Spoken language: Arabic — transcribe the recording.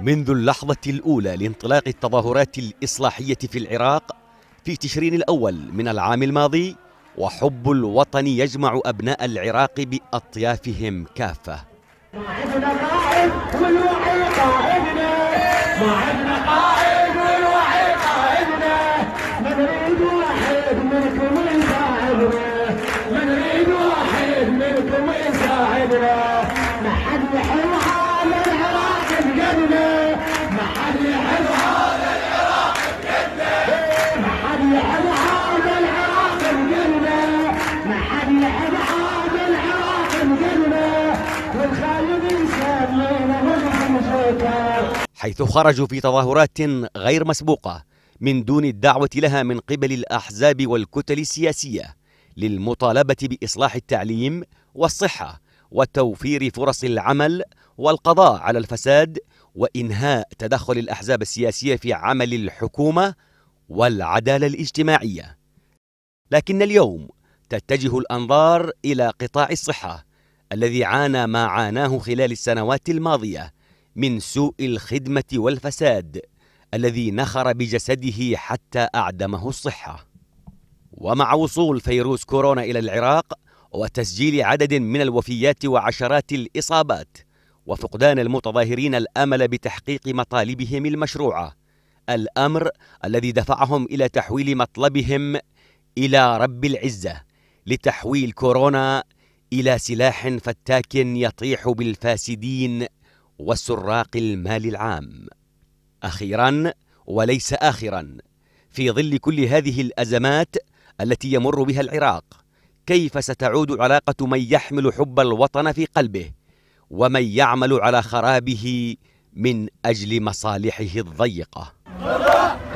منذ اللحظة الأولى لانطلاق التظاهرات الإصلاحية في العراق في تشرين الأول من العام الماضي وحب الوطن يجمع أبناء العراق بأطيافهم كافة حيث خرجوا في تظاهرات غير مسبوقة من دون الدعوة لها من قبل الأحزاب والكتل السياسية للمطالبة بإصلاح التعليم والصحة وتوفير فرص العمل والقضاء على الفساد وإنهاء تدخل الأحزاب السياسية في عمل الحكومة والعدالة الاجتماعية لكن اليوم تتجه الأنظار إلى قطاع الصحة الذي عانى ما عاناه خلال السنوات الماضية من سوء الخدمه والفساد الذي نخر بجسده حتى اعدمه الصحه ومع وصول فيروس كورونا الى العراق وتسجيل عدد من الوفيات وعشرات الاصابات وفقدان المتظاهرين الامل بتحقيق مطالبهم المشروعه الامر الذي دفعهم الى تحويل مطلبهم الى رب العزه لتحويل كورونا الى سلاح فتاك يطيح بالفاسدين وسراق المال العام اخيرا وليس اخرا في ظل كل هذه الازمات التي يمر بها العراق كيف ستعود علاقه من يحمل حب الوطن في قلبه ومن يعمل على خرابه من اجل مصالحه الضيقه